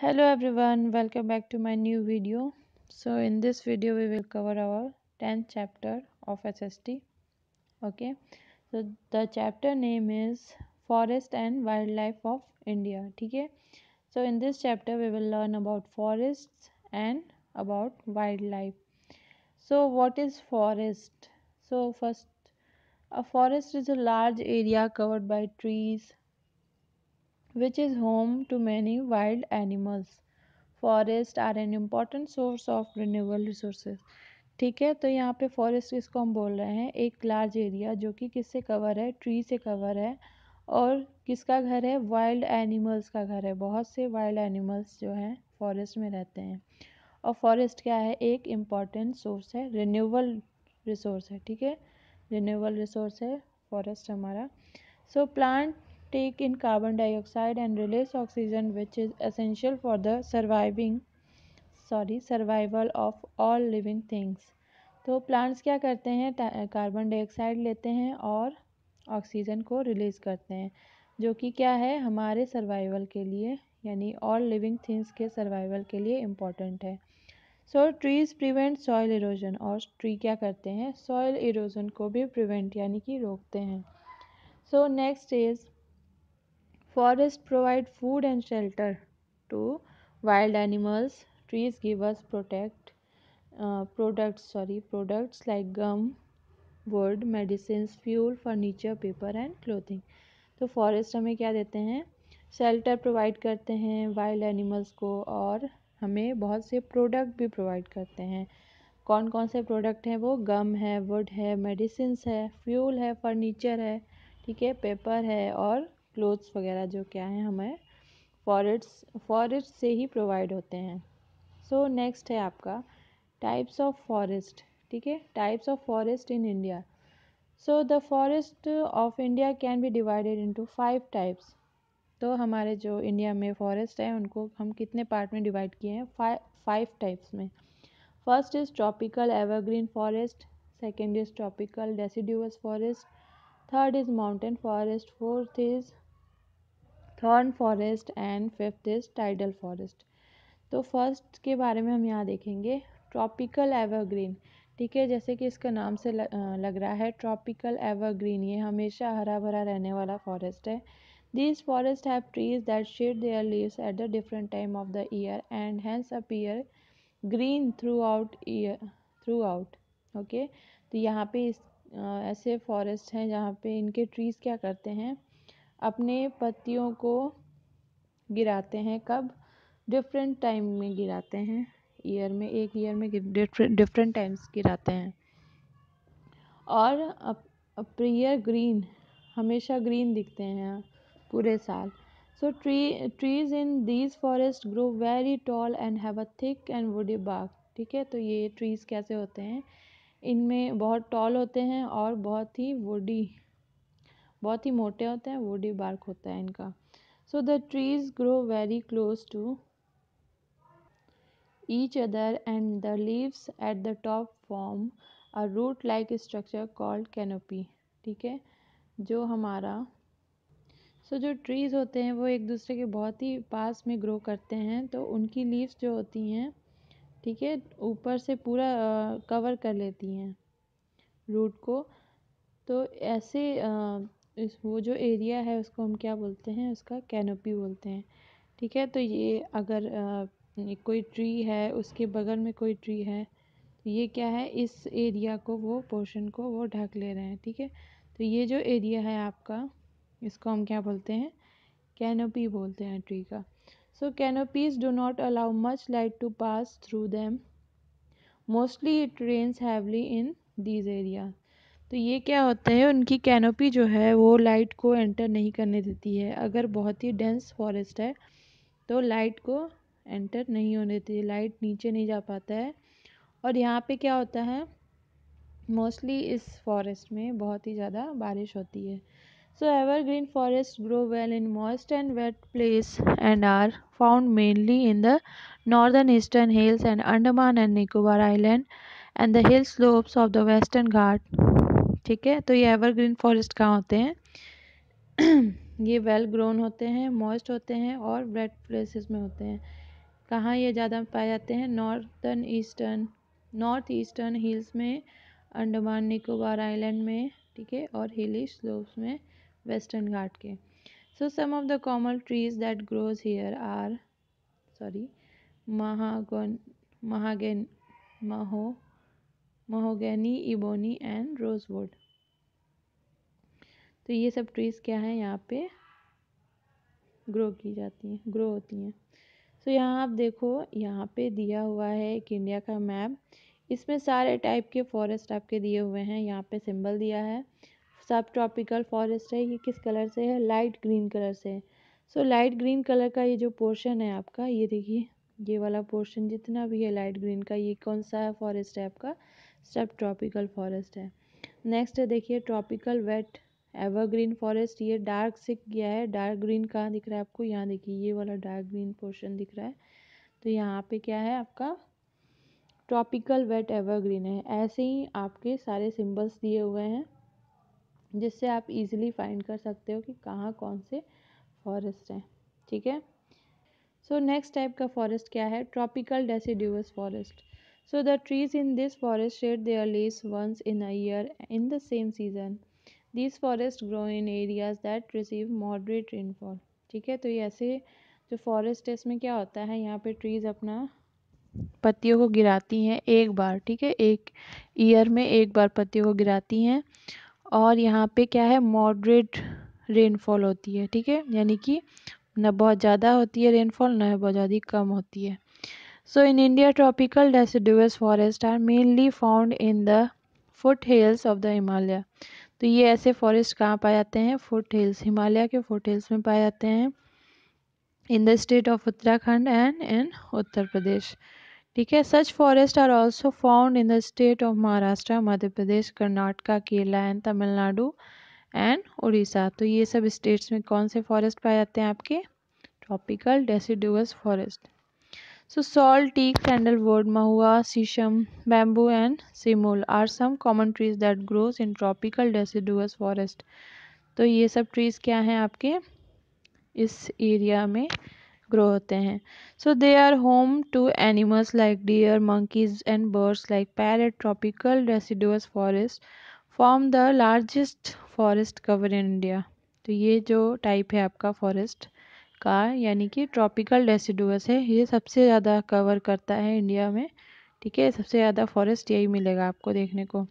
hello everyone welcome back to my new video so in this video we will cover our 10th chapter of sst okay so the chapter name is forest and wildlife of india okay so in this chapter we will learn about forests and about wildlife so what is forest so first a forest is a large area covered by trees which is home to many wild animals forest are an important source of renewable resources ठीक है तो यहाँ पे forest इसको हम बोल रहे हैं एक लार्ज एरिया जो कि किससे कवर है ट्री से कवर है और किसका घर है वाइल्ड एनिमल्स का घर है बहुत से वाइल्ड एनिमल्स जो हैं फॉरेस्ट में रहते हैं और फॉरेस्ट क्या है एक इम्पॉर्टेंट सोर्स है रिन्यूबल रिसोर्स है ठीक है रिन्यूबल रिसोर्स है फॉरेस्ट हमारा so plant take in carbon dioxide and release oxygen which is essential for the surviving sorry survival of all living things तो प्लांट्स क्या करते हैं कार्बन डाइऑक्साइड लेते हैं और ऑक्सीजन को रिलीज़ करते हैं जो कि क्या है हमारे सर्वाइवल के लिए यानी ऑल लिविंग थिंग्स के सर्वाइवल के लिए इम्पॉर्टेंट है so trees prevent soil erosion और ट्री क्या करते हैं सॉयल इरोजन को भी प्रिवेंट यानी कि रोकते हैं so next is Forests provide food and shelter to wild animals. Trees give us protect uh, products sorry products like gum, wood, medicines, fuel, furniture, paper and clothing. तो forest हमें क्या देते हैं shelter provide करते हैं wild animals को और हमें बहुत से product भी provide करते हैं कौन कौन से प्रोडक्ट हैं वो गम है वुड है मेडिसिन है फ्यूल है फर्नीचर है ठीक है पेपर है और क्लोथ्स वगैरह जो क्या है हमें फॉरेस्ट फॉरेस्ट से ही प्रोवाइड होते हैं सो so, नेक्स्ट है आपका टाइप्स ऑफ फॉरेस्ट ठीक है types of forest in India so the forest of India can be divided into five types तो हमारे जो इंडिया में फॉरेस्ट हैं उनको हम कितने पार्ट में डिवाइड किए हैं फाइव टाइप्स में first is tropical evergreen forest second is tropical deciduous forest third is mountain forest fourth is thorn forest and fifth is tidal forest तो फर्स्ट के बारे में हम यहाँ देखेंगे ट्रॉपिकल एवरग्रीन ठीक है जैसे कि इसका नाम से लग रहा है ट्रॉपिकल एवरग्रीन ये हमेशा हरा भरा रहने वाला फॉरेस्ट है have trees that shed their leaves at the different time of the year and hence appear green throughout year throughout okay तो यहाँ पे इस आ, ऐसे फॉरेस्ट हैं जहाँ पे इनके ट्रीज़ क्या करते हैं अपने पत्तियों को गिराते हैं कब डिफरेंट टाइम में गिराते हैं ईयर में एक ईयर में डिफरेंट टाइम्स गिराते हैं और प्रियर ग्रीन हमेशा ग्रीन दिखते हैं पूरे साल so tree trees in these forest grow very tall and have a thick and woody bark. ठीक है तो ये ट्रीज़ कैसे होते हैं इनमें बहुत टॉल होते हैं और बहुत ही वुडी बहुत ही मोटे होते हैं वुडी बार्क होता है इनका so the trees grow very close to each other and the leaves at the top form a root like structure called canopy ठीक है जो हमारा सो so, जो ट्रीज़ होते हैं वो एक दूसरे के बहुत ही पास में ग्रो करते हैं तो उनकी लीव्स जो होती हैं ठीक है ऊपर से पूरा कवर कर लेती हैं रूट को तो ऐसे इस वो जो एरिया है उसको हम क्या बोलते हैं उसका कैनोपी बोलते हैं ठीक है तो ये अगर कोई ट्री है उसके बगल में कोई ट्री है तो ये क्या है इस एरिया को वो पोर्शन को वो ढक ले रहे हैं ठीक है तो ये जो एरिया है आपका इसको हम क्या बोलते हैं कैनोपी बोलते हैं ट्री का so canopies do not allow much light to pass through them mostly it rains heavily in these area तो ये क्या होता है उनकी कैनोपी जो है वो लाइट को एंटर नहीं करने देती है अगर बहुत ही डेंस फॉरेस्ट है तो लाइट को एंटर नहीं होने देती लाइट नीचे नहीं जा पाता है और यहाँ पे क्या होता है मोस्टली इस फॉरेस्ट में बहुत ही ज़्यादा बारिश होती है so evergreen forest grow well in moist and wet place and are found mainly in the northern eastern hills and Andaman and Nicobar island and the hill slopes of the Western Ghat ठीक है तो ये एवरग्रीन फॉरेस्ट कहाँ होते हैं ये well grown होते हैं मॉइस्ट होते हैं और वेट प्लेसेस में होते हैं कहाँ ये ज़्यादा पाए जाते हैं northern eastern north eastern hills में अंडमान निकोबार आइलैंड में ठीक है और हिली स्लोप्स में वेस्टर्न घाट के so some of the common trees that grows here are sorry mahogan mahogen maho mahogany ebony and rosewood तो ये सब ट्रीज़ क्या है यहाँ पे ग्रो की जाती हैं ग्रो होती हैं सो यहाँ आप देखो यहाँ पे दिया हुआ है एक इंडिया का मैप इसमें सारे टाइप के फॉरेस्ट आपके दिए हुए हैं यहाँ पे सिंबल दिया है सब ट्रॉपिकल फॉरेस्ट है ये किस कलर से है लाइट ग्रीन कलर से है सो लाइट ग्रीन कलर का ये जो पोर्शन है आपका ये देखिए ये वाला पोर्शन जितना भी है लाइट ग्रीन का ये कौन सा फॉरेस्ट है आपका सब ट्रॉपिकल फॉरेस्ट है नेक्स्ट है देखिए ट्रॉपिकल वेट एवरग्रीन फॉरेस्ट ये डार्क सिक गया है डार्क ग्रीन कहाँ दिख रहा है आपको यहाँ देखिए ये वाला डार्क ग्रीन पोर्शन दिख रहा है तो यहाँ पे क्या है आपका ट्रॉपिकल वेट एवरग्रीन है ऐसे ही आपके सारे सिम्बल्स दिए हुए हैं जिससे आप इजीली फाइंड कर सकते हो कि कहाँ कौन से फॉरेस्ट हैं ठीक है सो नेक्स्ट टाइप का फॉरेस्ट क्या है tropical deciduous forest So the trees in this forest shed their leaves once in a year in the same season. These forests grow in areas that receive moderate rainfall. ठीक है तो ये ऐसे जो forest है इसमें क्या होता है यहाँ पे ट्रीज़ अपना पत्तियों को गिराती हैं एक बार ठीक है एक ईयर में एक बार पत्तियों को गिराती हैं और यहाँ पे क्या है मॉडरेट रेनफॉल होती है ठीक है यानी कि ना बहुत ज़्यादा होती है रेनफॉल ना बहुत ज़्यादा कम होती है so in India tropical deciduous forest are mainly found in the foot foothills of the Himalaya तो ये ऐसे फॉरेस्ट कहाँ पाए जाते हैं फुट हिल्स हिमालय के फुट हिल्स में पाए जाते हैं in the state of Uttarakhand and in Uttar Pradesh ठीक है such forest are also found in the state of Maharashtra Madhya Pradesh Karnataka Kerala and Tamil Nadu and Orissa तो ये सब स्टेट्स में कौन से फॉरेस्ट पाए जाते हैं आपके tropical deciduous forest so sal teak sandalwood mahua sheesham bamboo and semal are some common trees that grows in tropical deciduous forest तो ये सब ट्रीज क्या हैं आपके इस एरिया में ग्रो होते हैं so they are home to animals like deer monkeys and birds like parrot tropical deciduous forest form the largest forest cover in India तो ये जो टाइप है आपका फॉरेस्ट का यानी कि ट्रॉपिकल डेसिडुअस है ये सबसे ज़्यादा कवर करता है इंडिया में ठीक है सबसे ज़्यादा फॉरेस्ट यही मिलेगा आपको देखने को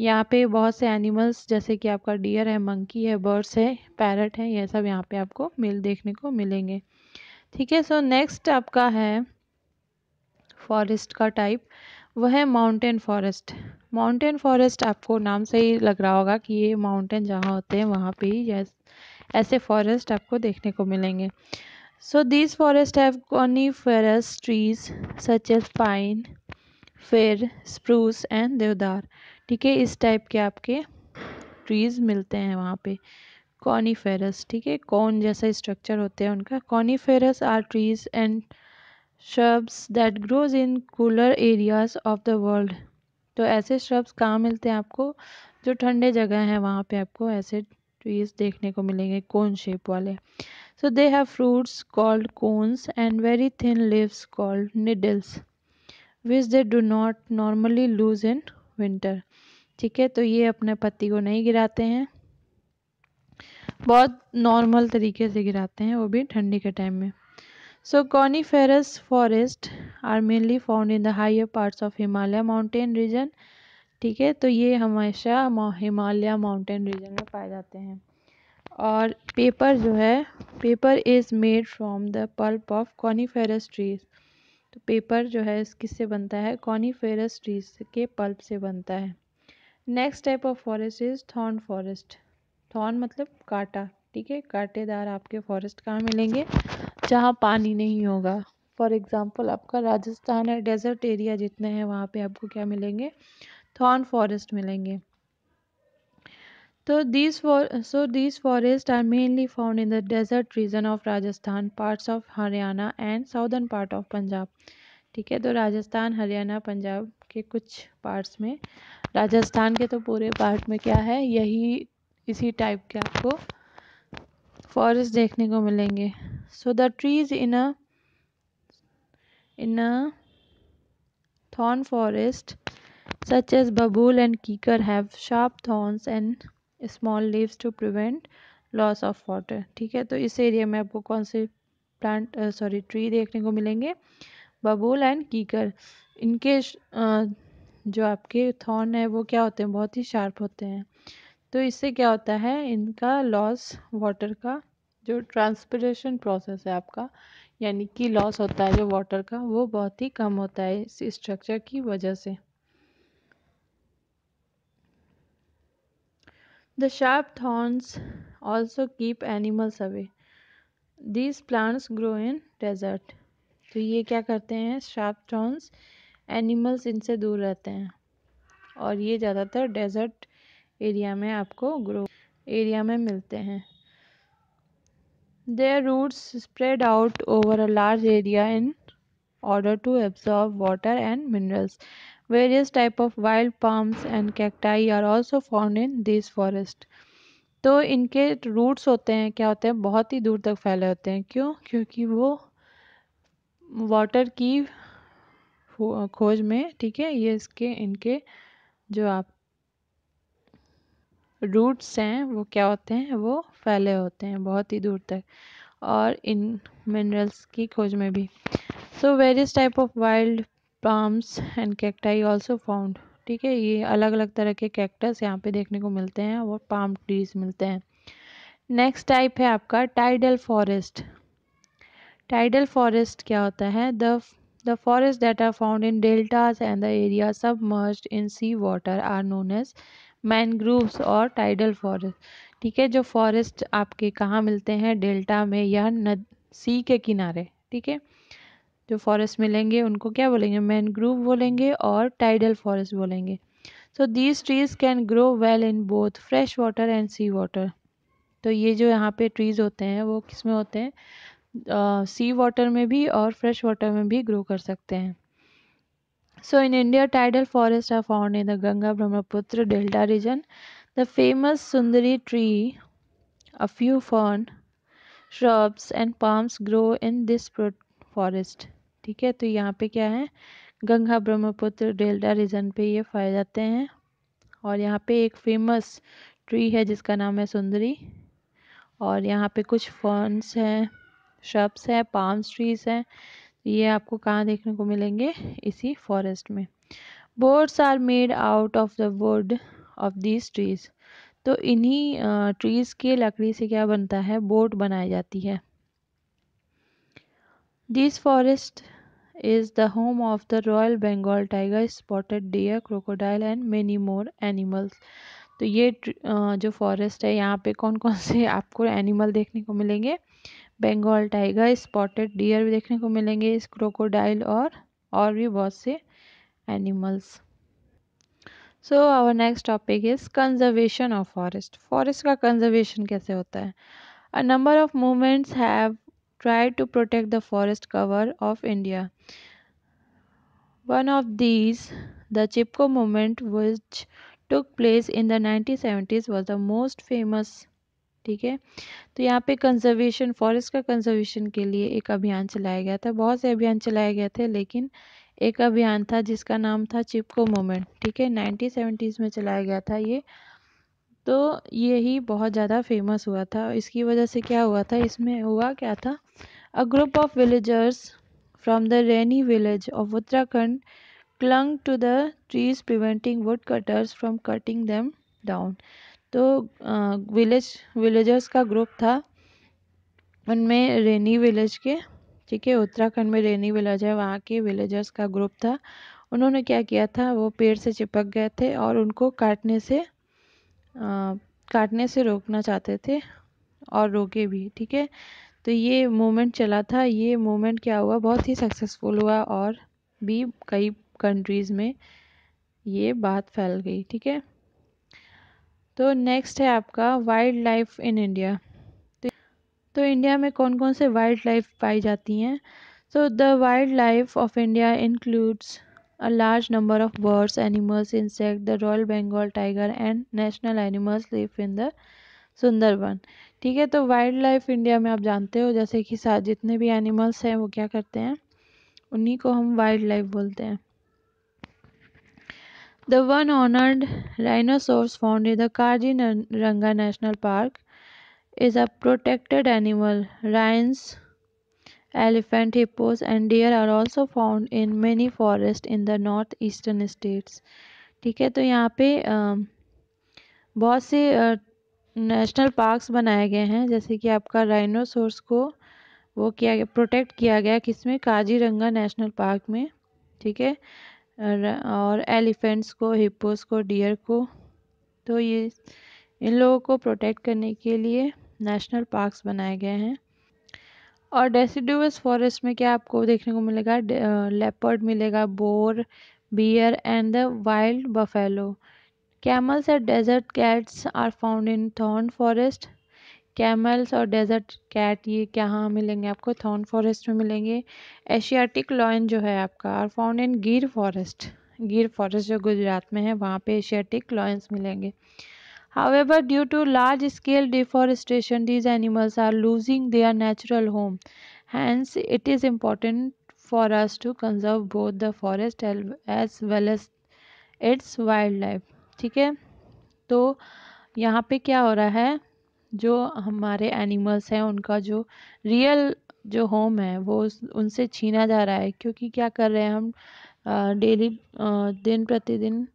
यहाँ पे बहुत से एनिमल्स जैसे कि आपका डियर है मंकी है बर्ड्स है पैरट है ये सब यहाँ पे आपको मिल देखने को मिलेंगे ठीक है सो नेक्स्ट आपका है फॉरेस्ट का टाइप वह है माउंटेन फॉरेस्ट माउंटेन फॉरेस्ट आपको नाम से ही लग रहा होगा कि ये माउंटेन जहाँ होते हैं वहाँ पर ही ऐसे फॉरेस्ट आपको देखने को मिलेंगे so these forest have ferrous trees such as pine fir spruce and deodar ठीक है इस टाइप के आपके ट्रीज़ मिलते हैं वहाँ पे कॉनीफेरस ठीक है कौन जैसा स्ट्रक्चर होते हैं उनका coniferous are trees and shrubs that grows in cooler areas of the world तो ऐसे श्रब्स कहाँ मिलते हैं आपको जो ठंडे जगह हैं वहाँ पे आपको ऐसे ट्रीज देखने को मिलेंगे कोन शेप वाले so they have fruits called cones and very thin leaves called needles which they do not normally lose in winter ठीक है तो ये अपने पति को नहीं गिराते हैं बहुत नॉर्मल तरीके से गिराते हैं वो भी ठंडी के टाइम में so coniferous forest are mainly found in the higher parts of Himalaya mountain region ठीक है तो ये हमेशा हिमालय माउंटेन रीजन में पाए जाते हैं और पेपर जो है paper is made from the pulp of coniferous trees तो पेपर जो है इस किससे बनता है कॉनीफेरस ट्रीज के पल्प से बनता है next type of forest is thorn forest thorn मतलब काटा ठीक है कांटेदार आपके फॉरेस्ट कहाँ मिलेंगे जहाँ पानी नहीं होगा फॉर एग्ज़ाम्पल आपका राजस्थान है डेजर्ट एरिया जितने हैं वहाँ पे आपको क्या मिलेंगे थॉर्न फॉरेस्ट मिलेंगे तो these so these forest are mainly found in the desert region of Rajasthan parts of Haryana and southern part of Punjab ठीक है तो राजस्थान हरियाणा पंजाब के कुछ पार्ट्स में राजस्थान के तो पूरे पार्ट में क्या है यही इसी टाइप के आपको फॉरेस्ट देखने को मिलेंगे so the trees in a in a thorn forest such as babool and kikar have sharp thorns and small leaves to prevent loss of water ठीक है तो इस एरिया में आपको कौन से प्लांट सॉरी ट्री देखने को मिलेंगे बबूल एंड कीकर इनके uh, जो आपके थॉर्न है वो क्या होते हैं बहुत ही शार्प होते हैं तो इससे क्या होता है इनका लॉस वाटर का जो ट्रांसपरेशन प्रोसेस है आपका यानी कि लॉस होता है जो वाटर का वो बहुत ही कम होता है इस स्ट्रक्चर की वजह से The sharp thorns also keep animals away. These plants grow in desert. तो ये क्या करते हैं शार्प थॉर्न्स एनिमल्स इनसे दूर रहते हैं और ये ज़्यादातर डेजर्ट एरिया में आपको ग्रो एरिया में मिलते हैं their roots spread out over a large area in order to absorb water and minerals Various type of wild palms and cacti are also found in this forest. तो इनके roots होते हैं क्या होते हैं बहुत ही दूर तक फैले होते हैं क्यों क्योंकि वो वाटर की खोज में ठीक है ये इसके इनके जो आप रूट्स हैं वो क्या होते हैं वो फैले होते हैं बहुत ही दूर तक और इन मिनरल्स की खोज में भी so various type of wild palms and cacti also found ठीक है ये अलग अलग तरह के कैक्टस यहाँ पे देखने को मिलते हैं और पाम ट्रीज मिलते हैं नेक्स्ट टाइप है आपका टाइडल फॉरेस्ट टाइडल फॉरेस्ट क्या होता है the the forest that are found in deltas and the area submerged in sea water are known as mangroves और टाइडल फॉरेस्ट ठीक है जो फॉरेस्ट आपके कहाँ मिलते हैं डेल्टा में या नद सी के किनारे ठीक है जो फॉरेस्ट मिलेंगे उनको क्या बोलेंगे मैनग्रूव बोलेंगे और टाइडल फॉरेस्ट बोलेंगे so these trees can grow well in both fresh water and sea water तो ये जो यहाँ पे ट्रीज़ होते हैं वो किस में होते हैं सी uh, वाटर में भी और फ्रेश वाटर में भी ग्रो कर सकते हैं so in India tidal forest are found in the Ganga Brahmaputra delta region the famous Sundari tree a few fern shrubs and palms grow in this forest ठीक है तो यहाँ पे क्या है गंगा ब्रह्मपुत्र डेल्टा रीजन पे ये पाए जाते हैं और यहाँ पे एक फेमस ट्री है जिसका नाम है सुंदरी और यहाँ पे कुछ फर्न्स हैं शब्स हैं पाम ट्रीज हैं ये आपको कहाँ देखने को मिलेंगे इसी फॉरेस्ट में boards are made out of the wood of these trees तो इन्हीं ट्रीज़ के लकड़ी से क्या बनता है बोट बनाई जाती है this forest is the home of the royal Bengal tiger spotted deer crocodile and many more animals तो ये जो फॉरेस्ट है यहाँ पे कौन कौन से आपको एनिमल देखने को मिलेंगे बंगाल टाइगर स्पॉटेड डियर भी देखने को मिलेंगे इस क्रोकोडाइल और और भी बहुत से animals so our next topic is conservation of forest forest का कंजर्वेशन कैसे होता है a number of movements have tried to protect the forest cover of India. One of these, the Chipko movement, which took place in the 1970s, was the most famous ठीक है तो यहाँ पे conservation forest का conservation के लिए एक अभियान चलाया गया था बहुत से अभियान चलाए गए थे लेकिन एक अभियान था जिसका नाम था चिपको मोमेंट ठीक है नाइनटीन में चलाया गया था ये तो यही बहुत ज़्यादा फेमस हुआ था इसकी वजह से क्या हुआ था इसमें हुआ क्या था तो, a group of villagers from the Reni village of Uttarakhand clung to the trees preventing wood cutters from cutting them down तो विलेज विलेजर्स का ग्रुप था उनमें रेनी विलेज के ठीक है उत्तराखंड में रेनी विलेज है वहाँ के विलेजर्स का ग्रुप था उन्होंने क्या किया था वो पेड़ से चिपक गए थे और उनको काटने से काटने से रोकना चाहते थे और रोके भी ठीक है तो ये मोमेंट चला था ये मोमेंट क्या हुआ बहुत ही सक्सेसफुल हुआ और भी कई कंट्रीज़ में ये बात फैल गई ठीक है तो नेक्स्ट है आपका वाइल्ड लाइफ इन इंडिया तो, तो इंडिया में कौन कौन से वाइल्ड लाइफ पाई जाती हैं so the wild life of India includes A large number of birds, animals, insects, the Royal Bengal tiger and national animals live in the Sundarban ठीक है तो वाइल्ड लाइफ इंडिया में आप जानते हो जैसे कि सा जितने भी एनिमल्स हैं वो क्या करते हैं उन्हीं को हम वाइल्ड लाइफ बोलते हैं द वन ऑनर्ड rhinoceros found in the Kaziranga national park is a protected animal rhinos Elephant, hippos and deer are also found in many forest in the northeastern states. ठीक है तो यहाँ पे बहुत से नेशनल पार्क्स बनाए गए हैं जैसे कि आपका राइनोसोर्स को वो किया गया प्रोटेक्ट किया गया किसमें काजीरंगा नेशनल पार्क में ठीक है और एलिफेंट्स को हिप्पोस को डियर को तो ये इन लोगों को प्रोटेक्ट करने के लिए नेशनल पार्क्स बनाए गए हैं और डेसीडुअस फॉरेस्ट में क्या आपको देखने को मिलेगा लेपर्ड मिलेगा boar bear and the wild buffalo camels and desert cats are found in thorn forest camels और डेजर्ट कैट ये कहाँ मिलेंगे आपको थॉर्न फॉरेस्ट में मिलेंगे एशियाटिक लॉयन जो है आपका आर फाउंड इन गिर फॉरेस्ट गिर फॉरेस्ट जो गुजरात में है वहाँ पे एशियाटिक लॉयंस मिलेंगे However, due to large scale deforestation, these animals are losing their natural home. Hence, it is important for us to conserve both the forest as well as its wildlife. ठीक है तो यहाँ पे क्या हो रहा है जो हमारे एनिमल्स हैं उनका जो रियल जो होम है वो उनसे छीना जा रहा है क्योंकि क्या कर रहे हैं हम डेली दिन प्रतिदिन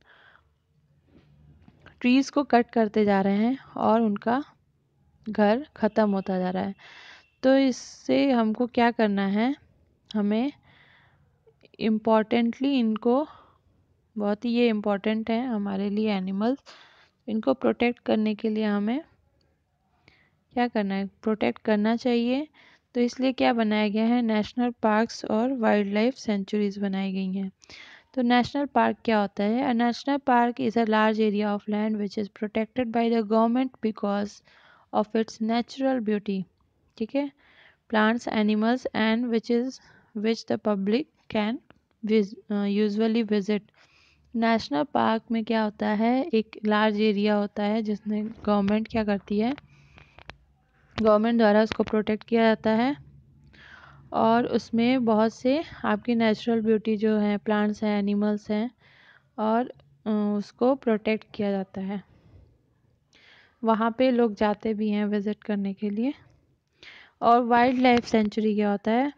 ट्रीज को कट करते जा रहे हैं और उनका घर ख़त्म होता जा रहा है तो इससे हमको क्या करना है हमें इम्पॉर्टेंटली इनको बहुत ही ये इम्पॉर्टेंट है हमारे लिए एनिमल्स इनको प्रोटेक्ट करने के लिए हमें क्या करना है प्रोटेक्ट करना चाहिए तो इसलिए क्या बनाया गया है नेशनल पार्क्स और वाइल्ड लाइफ सेंचुरीज़ बनाई गई हैं तो नेशनल पार्क क्या होता है a national park is a large area of land which is protected by the government because of its natural beauty ठीक है plants animals and which is which the public can usually visit national park में क्या होता है एक large area होता है जिसमें गवर्नमेंट क्या करती है गवर्नमेंट द्वारा उसको प्रोटेक्ट किया जाता है और उसमें बहुत से आपकी नेचुरल ब्यूटी जो है प्लांट्स हैं एनिमल्स हैं और उसको प्रोटेक्ट किया जाता है वहाँ पे लोग जाते भी हैं विज़िट करने के लिए और वाइल्ड लाइफ सेंचुरी क्या होता है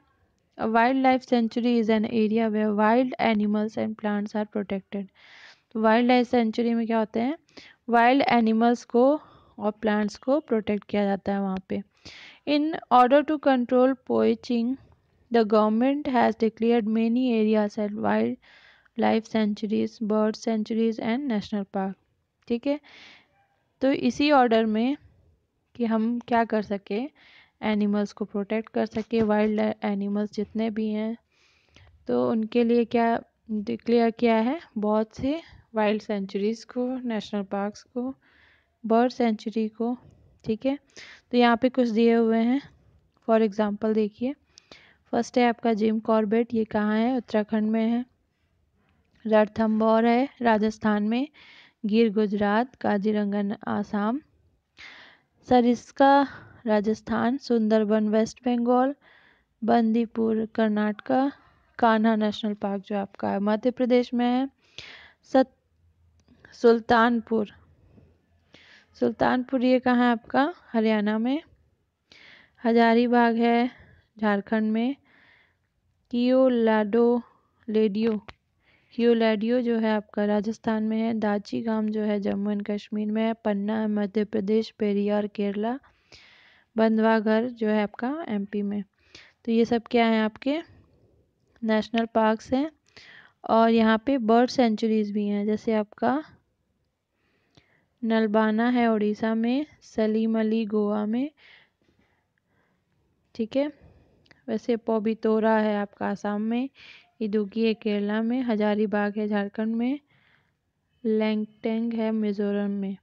wildlife sanctuary is an area where wild animals and plants are protected तो वाइल्ड लाइफ सेंचुरी में क्या होते हैं वाइल्ड एनिमल्स को और प्लांट्स को प्रोटेक्ट किया जाता है वहाँ पे in order to control poaching The government has declared many areas as life sanctuaries, bird sanctuaries and national park ठीक है तो इसी ऑर्डर में कि हम क्या कर सके एनिमल्स को प्रोटेक्ट कर सके वाइल्ड एनिमल्स जितने भी हैं तो उनके लिए क्या डिक्लेयर किया है बहुत से वाइल्ड सेंचुरीज़ को नेशनल पार्क्स को बर्ड सेंचुरी को ठीक है तो यहाँ पे कुछ दिए हुए हैं फॉर एग्जांपल देखिए फर्स्ट है आपका जिम कॉर्बेट ये कहाँ है उत्तराखंड में है रणथम्भौर है राजस्थान में Gir Gujarat Kaziranga Assam Sariska Rajasthan Sundarban West Bengal Bandipur Karnataka Kanha national park जो आपका है मध्य प्रदेश में है सत सुल्तानपुर सुल्तानपुर ये कहाँ है आपका हरियाणा में हजारीबाग है झारखंड में कियोलाडो लेडियो कियोलाडियो जो है आपका राजस्थान में है दाची गाम जो है जम्मू एंड कश्मीर में है पन्ना है मध्य प्रदेश पेरियार केरला घर जो है आपका एमपी में तो ये सब क्या है आपके नेशनल पार्क्स हैं और यहाँ पे बर्ड सेंचुरीज़ भी हैं जैसे आपका नलबाना है उड़ीसा में सलीम अली गोवा में ठीक है वैसे तोरा है आपका आसाम में इदुकी है केरला में हजारीबाग है झारखंड में लैंगटेंग है मिजोरम में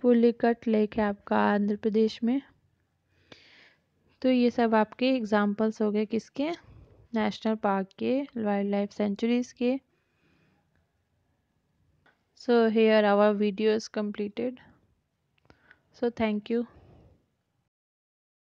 पुलिकट लेक है आपका आंध्र प्रदेश में तो ये सब आपके एग्जाम्पल्स हो गए किसके नेशनल पार्क के वाइल्ड लाइफ सेंचुरीज़ के so here our video is completed so thank you